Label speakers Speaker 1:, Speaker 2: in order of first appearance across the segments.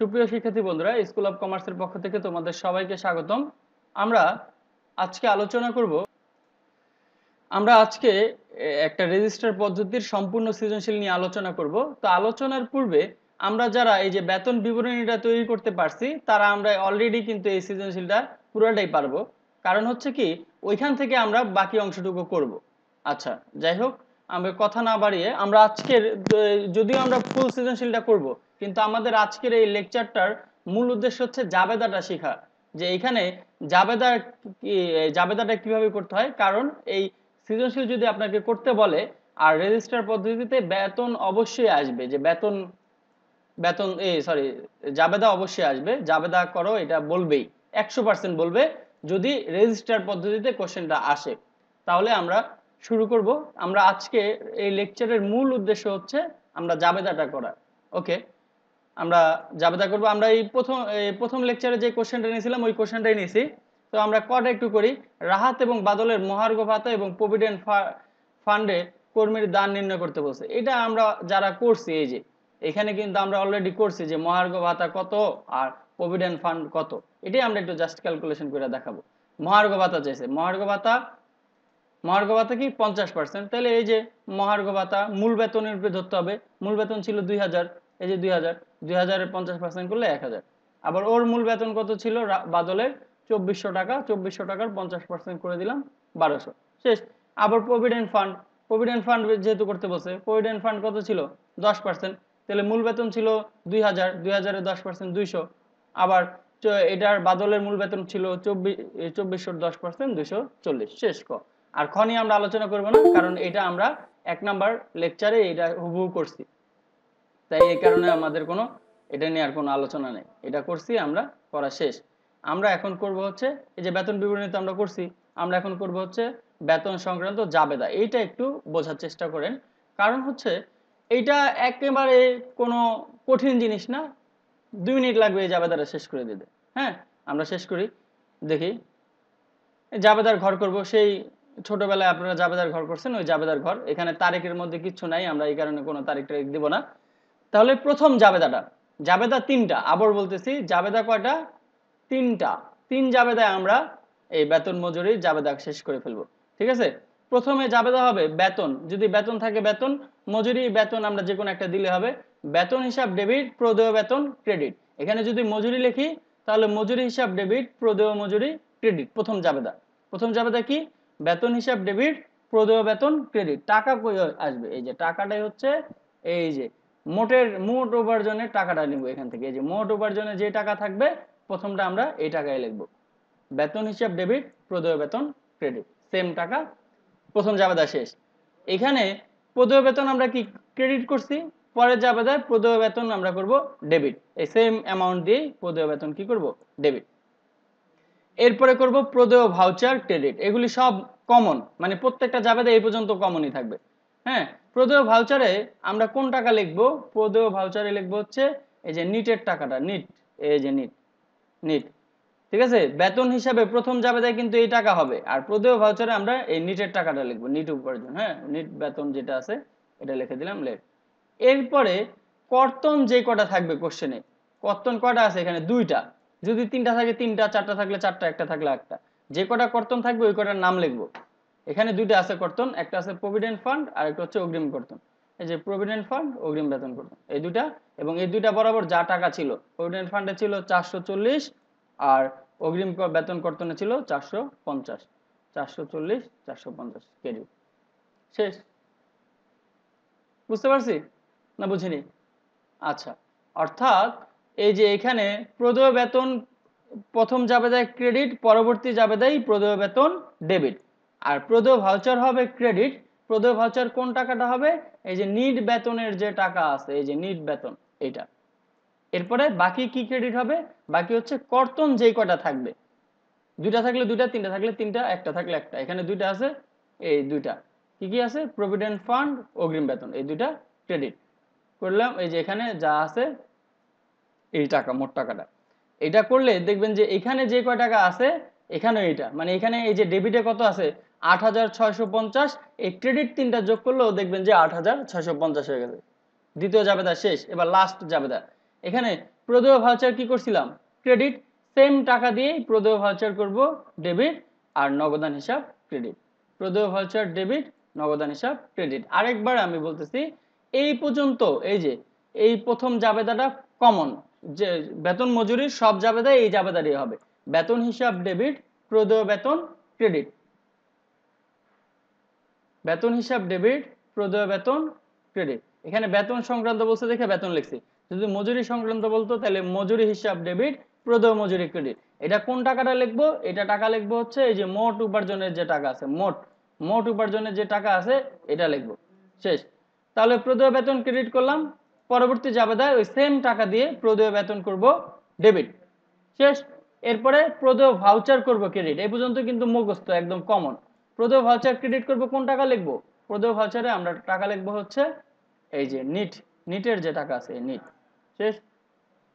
Speaker 1: সুপ্রিয় শিক্ষার্থী বন্ধুরা স্কুল অব কমার্সের পক্ষ থেকে তোমাদের সবাইকে স্বাগতম আমরা আজকে আলোচনা করব আমরা আজকে একটা রেজিস্টার পদ্ধতির সম্পূর্ণ সৃজনশীল নিয়ে আলোচনা করব তো আলোচনার পূর্বে আমরা যারা এই যে বেতন বিবরণীটা তৈরি করতে পারছি তারা আমরা অলরেডি কিন্তু এই সৃজনশীলটা পুরোটাই পারবো কারণ হচ্ছে কি ওইখান থেকে আমরা বাকি অংশটুকু করব আচ্ছা যাই হোক আমরা কথা না বাড়িয়ে আমরা আজকের যদিও আমরা ফুল সৃজনশীলটা করব কিন্তু আমাদের আজকের এই লেকচারটার মূল উদ্দেশ্য হচ্ছে জাবেদাটা শেখা যে এখানে জাবেদা জাবেদাটা কিভাবে করতে হয় কারণ এই সৃজনশীল যদি আপনাকে করতে বলে আর রেজিস্টার পদ্ধতিতে বেতন অবশ্যই আসবে যে বেতন বেতন এ সরি জাবেদা অবশ্যই আসবে জাবেদা করো এটা বলবেই একশো পার্সেন্ট বলবে যদি রেজিস্টার পদ্ধতিতে কোশ্চেনটা আসে তাহলে আমরা শুরু করব আমরা আজকে এই লেকচারের মূল উদ্দেশ্য হচ্ছে আমরা জাবেদাটা করা ওকে আমরা জাবেদা করব আমরা এই প্রথম প্রথম লেকচারে যে কোশ্চেনটা নিয়েছিলাম ওই কোশ্চেনটাই নিয়েছি তো আমরা কটা একটু করি রাহাত এবং বাদলের মহার্ঘ ভাতা এবং প্রভিডেন্ট ফান্ডে কর্মীর দান নির্ণয় করতে বলছে এটা আমরা যারা করছি এই যে এখানে কিন্তু আমরা অলরেডি করছি যে মহার্ঘ ভাতা কত আর প্রভিডেন্ট ফান্ড কত এটাই আমরা একটু জাস্ট ক্যালকুলেশন করে দেখাবো মহার্ঘ ভাতা চাইছে মহার্ঘ ভাতা মহার্ঘ ভাতা কি পঞ্চাশ পার্সেন্ট তাহলে এই যে মহার্ঘ ভাতা মূল বেতনের উপরে ধরতে হবে মূল বেতন ছিল দুই হাজার এই যে দুই হাজার দুই হাজারের পঞ্চাশ পার্সেন্ট করলে এক হাজার আবার ওর মূল বেতন কত ছিল বাদলের চব্বিশশো টাকা চব্বিশশো টাকার পঞ্চাশ পার্সেন্ট করে দিলাম বারোশো শেষ আবার প্রভিডেন্ট ফান্ড প্রভিডেন্ট ফান্ড যেহেতু করতে বসে প্রভিডেন্ট ফান্ড কত ছিল দশ পার্সেন্ট তাহলে মূল বেতন ছিল দুই হাজার দুই হাজারের দশ পার্সেন্ট দুইশো আবার এটার বাদলের মূল বেতন ছিল চব্বিশ চব্বিশশোর দশ পার্সেন্ট দুইশো চল্লিশ শেষ ক আর খনি আমরা আলোচনা করব না কারণ এটা আমরা এক নাম্বার লেকচারে এটা হুবহু করছি তাই এই কারণে আমাদের কোনো এটা নিয়ে আর কোনো আলোচনা নেই এটা করছি আমরা করা শেষ আমরা এখন করব হচ্ছে এই যে বেতন বিবরণী তো আমরা করছি আমরা এখন করব হচ্ছে বেতন সংক্রান্ত জাবেদা এইটা একটু বোঝার চেষ্টা করেন কারণ হচ্ছে এইটা একেবারে কোনো কঠিন জিনিস না দুই মিনিট লাগবে এই জাবেদাটা শেষ করে দিতে হ্যাঁ আমরা শেষ করি দেখি জাবেদার ঘর করব সেই ছোটবেলায় আপনারা জাবেদার ঘর করছেন ওই জাবেদার ঘর এখানে তারিখের মধ্যে কিছু নাই আমরা এই কারণে কোনো তারিখ টারিখ দিব না তাহলে প্রথম জাবেদাটা জাবেদা তিনটা আবার বলতেছি জাবেদা কয়টা তিনটা তিন জাবেদায় আমরা এই বেতন মজুরি জাবেদা শেষ করে ফেলবো ঠিক আছে প্রথমে জাবেদা হবে বেতন যদি বেতন থাকে বেতন মজুরি বেতন আমরা যে কোনো একটা দিলে হবে বেতন হিসাব ডেবিট প্রদেয় বেতন ক্রেডিট এখানে যদি মজুরি লিখি তাহলে মজুরি হিসাব ডেবিট প্রদেয় মজুরি ক্রেডিট প্রথম জাবেদা প্রথম জাবেদা কি বেতন হিসাব ডেবিট প্রদেয় বেতন ক্রেডিট টাকা কই আসবে এই যে টাকাটাই হচ্ছে এই যে মোটের মোট উপার্জনের টাকাটা লিখবো এখান থেকে এই যে মোট উপার্জনে যে টাকা থাকবে প্রথমটা আমরা এই টাকায় লিখবো বেতন হিসাব ডেবিট প্রদেয় বেতন ক্রেডিট সেম টাকা প্রথম জাবেদা শেষ এখানে প্রদেয় বেতন আমরা কি ক্রেডিট করছি পরের জাবেদায় প্রদেয় বেতন আমরা করব ডেবিট এই সেম অ্যামাউন্ট দিয়ে প্রদেয় বেতন কি করব ডেবিট এরপরে করব প্রদেয় ভাউচার ক্রেডিট এগুলি সব কমন মানে প্রত্যেকটা জাবেদা এই পর্যন্ত কমনই থাকবে হ্যাঁ প্রদেয় ভাউচারে আমরা কোন টাকা লিখব প্রদেয় ভাউচারে লিখব হচ্ছে এই যে নিটের টাকাটা নিট এই যে নিট নিট ঠিক আছে বেতন হিসাবে প্রথম জাবেদায় কিন্তু এই টাকা হবে আর প্রদেয় ভাউচারে আমরা এই নিটের টাকাটা লিখব নিট উপার্জন হ্যাঁ নিট বেতন যেটা আছে এটা লিখে দিলাম লেট এরপরে কর্তন যে কটা থাকবে কোশ্চেনে কর্তন কটা আছে এখানে দুইটা যদি তিনটা থাকে তিনটা চারটা থাকলে চারটা একটা থাকলে একটা যে কটা কর্তন থাকবে ওই কটার নাম লিখবো এখানে দুইটা আছে কর্তন একটা আছে প্রভিডেন্ট ফান্ড আর একটা হচ্ছে অগ্রিম কর্তন এই যে প্রভিডেন্ট ফান্ড অগ্রিম বেতন কর্তন এই দুইটা এবং এই দুইটা বরাবর যা টাকা ছিল প্রভিডেন্ট ফান্ডে ছিল চারশো চল্লিশ আর অগ্রিম বেতন কর্তনে ছিল চারশো পঞ্চাশ চারশো চল্লিশ চারশো পঞ্চাশ কেজি শেষ বুঝতে পারছি না বুঝিনি আচ্ছা অর্থাৎ এই যে এখানে প্রদেয় বেতন প্রথম যাবে দেয় ক্রেডিট পরবর্তী যাবে দেয় প্রদেয় বেতন ডেবিট আর প্রদেয় ভাউচার হবে ক্রেডিট প্রদেয় ভাউচার কোন টাকাটা হবে এই যে নিট বেতনের যে টাকা আছে এই যে নিট বেতন এটা এরপরে বাকি কি ক্রেডিট হবে বাকি হচ্ছে কর্তন যেই কটা থাকবে দুইটা থাকলে দুইটা তিনটা থাকলে তিনটা একটা থাকলে একটা এখানে দুইটা আছে এই দুইটা কি কি আছে প্রভিডেন্ট ফান্ড অগ্রিম বেতন এই দুইটা ক্রেডিট করলাম এই যে এখানে যা আছে এই টাকা মোট টাকাটা এটা করলে দেখবেন যে এখানে যে কয় টাকা আছে এখানে এটা মানে এখানে এই যে ডেবিটে কত আছে আট হাজার এই ক্রেডিট তিনটা যোগ করলেও দেখবেন যে আট হয়ে গেছে দ্বিতীয় জাবেদা শেষ এবার লাস্ট জাবেদা এখানে প্রদেয় ভাউচার কি করছিলাম ক্রেডিট সেম টাকা দিয়েই প্রদেয় ভাউচার করব ডেবিট আর নগদান হিসাব ক্রেডিট প্রদেয় ভাউচার ডেবিট নগদান হিসাব ক্রেডিট আরেকবার আমি বলতেছি এই পর্যন্ত এই যে এই প্রথম জাবেদাটা কমন যে বেতন মজুরি সব জাবেদা এই জাবেদারই হবে বেতন হিসাব ডেবিট প্রদেয় বেতন ক্রেডিট বেতন হিসাব ডেবিট প্রদেয় বেতন ক্রেডিট এখানে বেতন সংক্রান্ত বলছে দেখে বেতন লিখছি যদি মজুরি সংক্রান্ত বলতো তাহলে মজুরি হিসাব ডেবিট প্রদেয় মজুরি ক্রেডিট এটা কোন টাকাটা লিখবো এটা টাকা লিখবো হচ্ছে এই যে মোট উপার্জনের যে টাকা আছে মোট মোট উপার্জনের যে টাকা আছে এটা লিখবো শেষ তাহলে প্রদেয় বেতন ক্রেডিট করলাম পরবর্তী জাবেদায় ওই সেম টাকা দিয়ে প্রদেয় বেতন করব ডেবিট শেষ এরপরে প্রদেয় ভাউচার করব ক্রেডিট এই পর্যন্ত কিন্তু মুখস্থ একদম কমন প্রদেয় ভাউচার ক্রেডিট করব কোন টাকা লিখবো প্রদেয় ভাউচারে আমরা টাকা লিখবো হচ্ছে এই যে নিট নিটের যে টাকা আছে নিট শেষ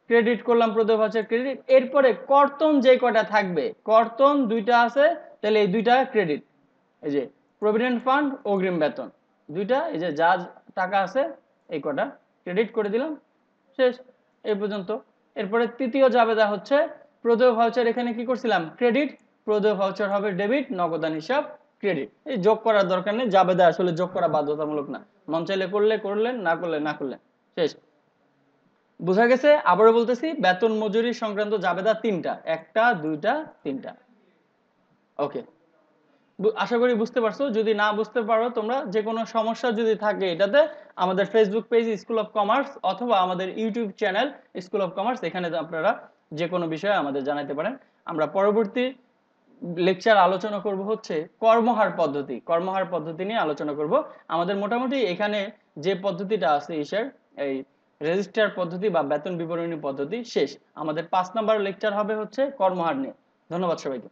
Speaker 1: ক্রেডিট করলাম প্রদেয় ভাউচার ক্রেডিট এরপরে কর্তন যে কটা থাকবে কর্তন দুইটা আছে তাহলে এই দুইটা ক্রেডিট এই যে প্রভিডেন্ট ফান্ড অগ্রিম বেতন দুইটা এই যে যা টাকা আছে এই কটা ক্রেডিট করে দিলাম শেষ এই পর্যন্ত এরপরে তৃতীয় জাবেদা হচ্ছে প্রদেয় ভাউচার এখানে কি করছিলাম ক্রেডিট প্রদেয় ভাউচার হবে ডেবিট নগদান হিসাব ক্রেডিট এই যোগ করার দরকার নেই জাবেদা আসলে যোগ করা বাধ্যতামূলক না মন চাইলে করলে করলেন না করলে না করলেন শেষ বোঝা গেছে আবারও বলতেছি বেতন মজুরি সংক্রান্ত জাবেদা তিনটা একটা দুইটা তিনটা ওকে আশা করি বুঝতে পারছো যদি না বুঝতে পারো তোমরা যে কোনো সমস্যা যদি থাকে এটাতে আমাদের Facebook page school of commerce অথবা আমাদের YouTube channel school of commerce এখানে আপনারা যে কোনো বিষয়ে আমাদের জানাতে পারেন আমরা পরবর্তী লেকচার আলোচনা করব হচ্ছে কর্মহার পদ্ধতি কর্মহার পদ্ধতি নিয়ে আলোচনা করব আমাদের মোটামুটি এখানে যে পদ্ধতিটা আছে ইসের এই রেজিস্টার পদ্ধতি বা বেতন বিবরণী পদ্ধতি শেষ আমাদের পাঁচ নাম্বার লেকচার হবে হচ্ছে কর্মহার নিয়ে ধন্যবাদ সবাইকে